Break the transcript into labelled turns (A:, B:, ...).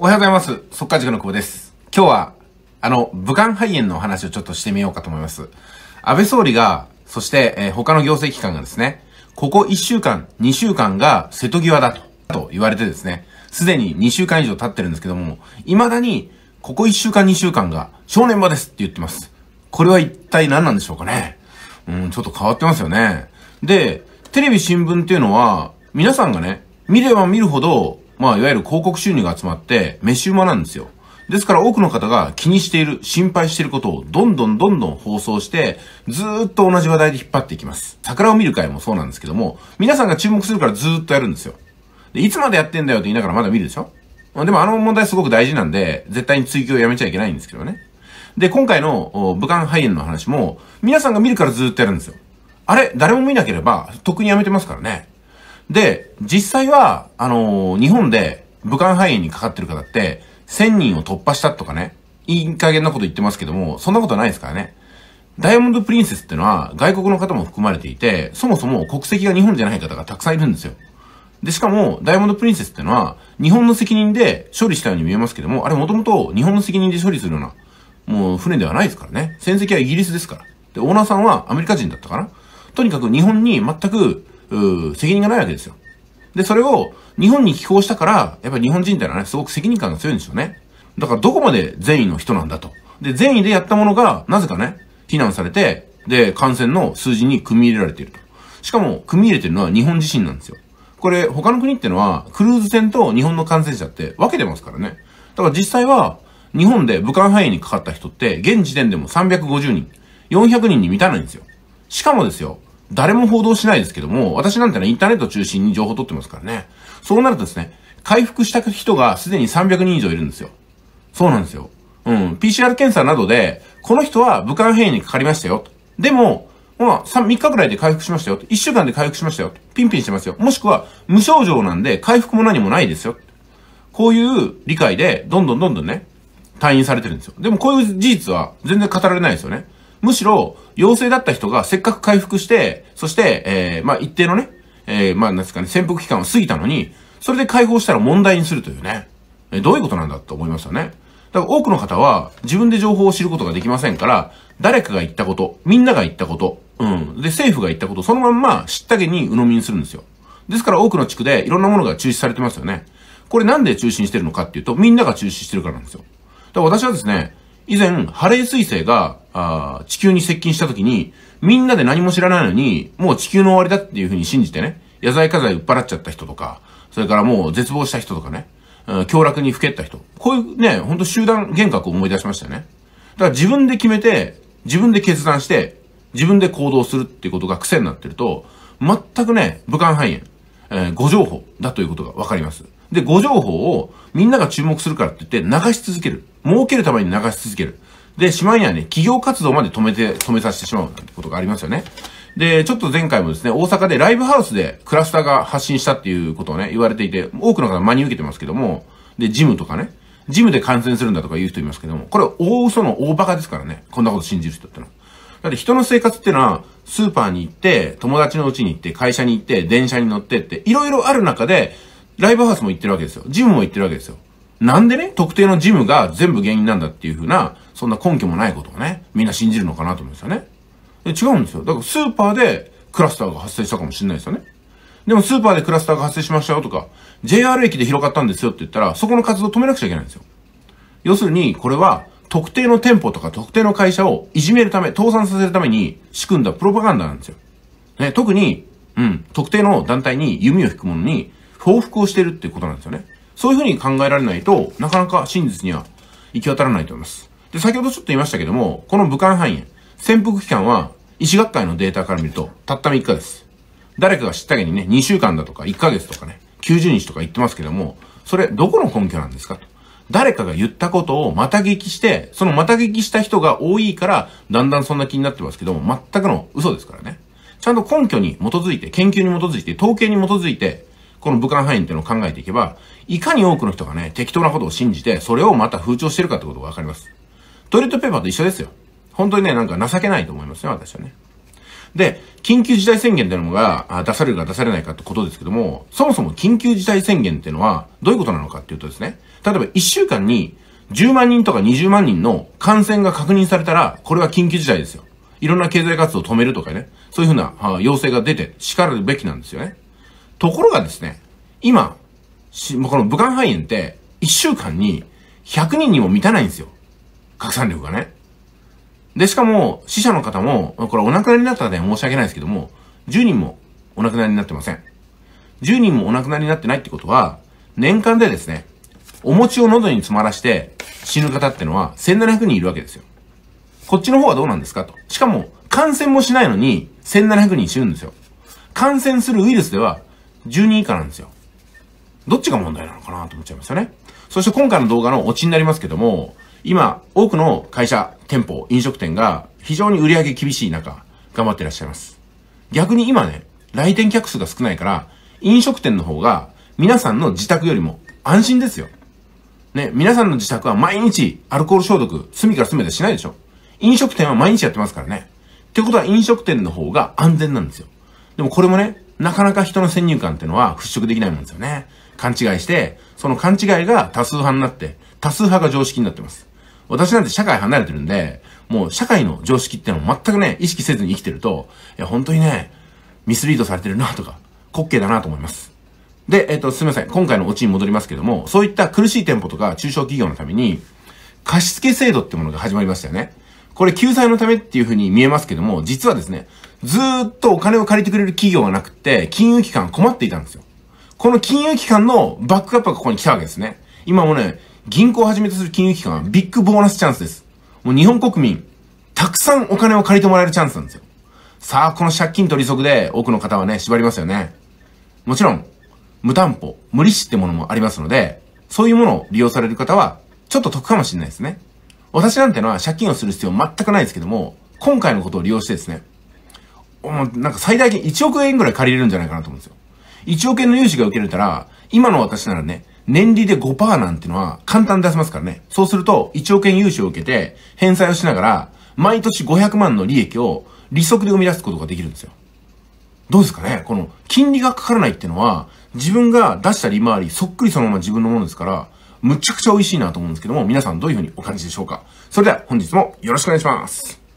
A: おはようございます。速稼塾の久保です。今日は、あの、武漢肺炎の話をちょっとしてみようかと思います。安倍総理が、そして、えー、他の行政機関がですね、ここ1週間、2週間が瀬戸際だと、と言われてですね、すでに2週間以上経ってるんですけども、未だに、ここ1週間2週間が正念場ですって言ってます。これは一体何なんでしょうかね。うん、ちょっと変わってますよね。で、テレビ新聞っていうのは、皆さんがね、見れば見るほど、まあ、いわゆる広告収入が集まって、飯馬なんですよ。ですから多くの方が気にしている、心配していることをどんどんどんどん放送して、ずっと同じ話題で引っ張っていきます。桜を見る会もそうなんですけども、皆さんが注目するからずっとやるんですよ。で、いつまでやってんだよって言いながらまだ見るでしょでもあの問題すごく大事なんで、絶対に追求をやめちゃいけないんですけどね。で、今回の武漢肺炎の話も、皆さんが見るからずっとやるんですよ。あれ、誰も見なければ、特にやめてますからね。で、実際は、あのー、日本で武漢肺炎にかかってる方って、1000人を突破したとかね、いい加減なこと言ってますけども、そんなことないですからね。ダイヤモンドプリンセスってのは外国の方も含まれていて、そもそも国籍が日本じゃない方がたくさんいるんですよ。で、しかも、ダイヤモンドプリンセスってのは、日本の責任で処理したように見えますけども、あれもともと日本の責任で処理するような、もう船ではないですからね。戦績はイギリスですから。で、オーナーさんはアメリカ人だったかなとにかく日本に全くう責任がないわけですよ。で、それを日本に寄港したから、やっぱり日本人ってのはね、すごく責任感が強いんですよね。だからどこまで善意の人なんだと。で、善意でやったものが、なぜかね、非難されて、で、感染の数字に組み入れられていると。しかも、組み入れてるのは日本自身なんですよ。これ、他の国ってのは、クルーズ船と日本の感染者って分けてますからね。だから実際は、日本で武漢肺炎にかかった人って、現時点でも350人、400人に満たないんですよ。しかもですよ、誰も報道しないですけども、私なんてね、インターネット中心に情報を取ってますからね。そうなるとですね、回復した人がすでに300人以上いるんですよ。そうなんですよ。うん。PCR 検査などで、この人は武漢変異にかかりましたよ。でも、まあ、3, 3日くらいで回復しましたよ。1週間で回復しましたよ。ピンピンしてますよ。もしくは、無症状なんで回復も何もないですよ。こういう理解で、どんどんどんどんね、退院されてるんですよ。でもこういう事実は全然語られないですよね。むしろ、陽性だった人がせっかく回復して、そして、えー、まあ、一定のね、えー、まあ、なんですかね、潜伏期間を過ぎたのに、それで解放したら問題にするというね。えー、どういうことなんだと思いましたね。だから多くの方は自分で情報を知ることができませんから、誰かが言ったこと、みんなが言ったこと、うん。で、政府が言ったこと、そのまんま知ったげに鵜呑みにするんですよ。ですから多くの地区でいろんなものが中止されてますよね。これなんで中止にしてるのかっていうと、みんなが中止してるからなんですよ。だから私はですね、以前、ハレー彗星があ地球に接近した時に、みんなで何も知らないのに、もう地球の終わりだっていうふうに信じてね、野菜家財売っ払っちゃった人とか、それからもう絶望した人とかね、うん、凶楽にふけった人。こういうね、ほんと集団幻覚を思い出しましたよね。だから自分で決めて、自分で決断して、自分で行動するっていうことが癖になってると、全くね、武漢肺炎、えー、誤情報だということがわかります。で、誤情報をみんなが注目するからって言って流し続ける。儲けるために流し続ける。で、しまいにはね、企業活動まで止めて、止めさせてしまうなんてことがありますよね。で、ちょっと前回もですね、大阪でライブハウスでクラスターが発信したっていうことをね、言われていて、多くの方が真に受けてますけども、で、ジムとかね、ジムで感染するんだとか言う人いますけども、これ大嘘の大バカですからね、こんなこと信じる人ってのは。だって人の生活ってのは、スーパーに行って、友達の家に行って、会社に行って、電車に乗ってって、いろいろある中で、ライブハウスも行ってるわけですよ。ジムも行ってるわけですよ。なんでね、特定のジムが全部原因なんだっていうふうな、そんな根拠もないことをね、みんな信じるのかなと思うんですよね。で違うんですよ。だからスーパーでクラスターが発生したかもしれないですよね。でもスーパーでクラスターが発生しましたよとか、JR 駅で広がったんですよって言ったら、そこの活動止めなくちゃいけないんですよ。要するに、これは特定の店舗とか特定の会社をいじめるため、倒産させるために仕組んだプロパガンダなんですよ。ね、特に、うん、特定の団体に弓を引くものに報復をしてるってことなんですよね。そういうふうに考えられないと、なかなか真実には行き渡らないと思います。で、先ほどちょっと言いましたけども、この武漢肺炎、潜伏期間は、医師学会のデータから見ると、たった3日です。誰かが知ったげにね、2週間だとか、1ヶ月とかね、90日とか言ってますけども、それ、どこの根拠なんですかと。誰かが言ったことをまた聞きして、そのまた聞きした人が多いから、だんだんそんな気になってますけども、全くの嘘ですからね。ちゃんと根拠に基づいて、研究に基づいて、統計に基づいて、この武漢肺炎っていうのを考えていけば、いかに多くの人がね、適当なことを信じて、それをまた風潮してるかってことがわかります。トイレットペーパーと一緒ですよ。本当にね、なんか情けないと思いますね、私はね。で、緊急事態宣言っていうのが出されるか出されないかってことですけども、そもそも緊急事態宣言っていうのはどういうことなのかっていうとですね、例えば1週間に10万人とか20万人の感染が確認されたら、これは緊急事態ですよ。いろんな経済活動を止めるとかね、そういうふうな要請が出て叱るべきなんですよね。ところがですね、今、し、もうこの武漢肺炎って、1週間に100人にも満たないんですよ。拡散力がね。で、しかも、死者の方も、これお亡くなりになったら、に申し訳ないですけども、10人もお亡くなりになってません。10人もお亡くなりになってないってことは、年間でですね、お餅を喉に詰まらして死ぬ方ってのは1700人いるわけですよ。こっちの方はどうなんですかと。しかも、感染もしないのに1700人死ぬんですよ。感染するウイルスでは10人以下なんですよ。どっちが問題なのかなと思っちゃいますよね。そして今回の動画のオチになりますけども、今、多くの会社、店舗、飲食店が非常に売り上げ厳しい中、頑張っていらっしゃいます。逆に今ね、来店客数が少ないから、飲食店の方が皆さんの自宅よりも安心ですよ。ね、皆さんの自宅は毎日アルコール消毒、隅から隅までしないでしょ。飲食店は毎日やってますからね。ってことは飲食店の方が安全なんですよ。でもこれもね、なかなか人の先入観ってのは払拭できないもんですよね。勘違いして、その勘違いが多数派になって、多数派が常識になってます。私なんて社会離れてるんで、もう社会の常識ってのを全くね、意識せずに生きてると、いや、本当にね、ミスリードされてるなとか、滑稽だなと思います。で、えっ、ー、と、すみません。今回のオチに戻りますけども、そういった苦しい店舗とか中小企業のために、貸付制度ってものが始まりましたよね。これ救済のためっていうふうに見えますけども、実はですね、ずっとお金を借りてくれる企業がなくて、金融機関困っていたんですよ。この金融機関のバックアップがここに来たわけですね。今もね、銀行をはじめとする金融機関はビッグボーナスチャンスです。もう日本国民、たくさんお金を借りてもらえるチャンスなんですよ。さあ、この借金と利息で多くの方はね、縛りますよね。もちろん、無担保、無利子ってものもありますので、そういうものを利用される方は、ちょっと得かもしれないですね。私なんてのは借金をする必要全くないですけども、今回のことを利用してですね、なんか最大限1億円ぐらい借りれるんじゃないかなと思うんですよ。1億円の融資が受けれたら、今の私ならね、年利で5%なんてのは簡単に出せますからね。そうすると、1億円融資を受けて、返済をしながら、毎年500万の利益を利息で生み出すことができるんですよ。どうですかねこの、金利がかからないってのは、自分が出した利回り、そっくりそのまま自分のものですから、むちゃくちゃ美味しいなと思うんですけども、皆さんどういうふうにお感じでしょうかそれでは本日もよろしくお願いします。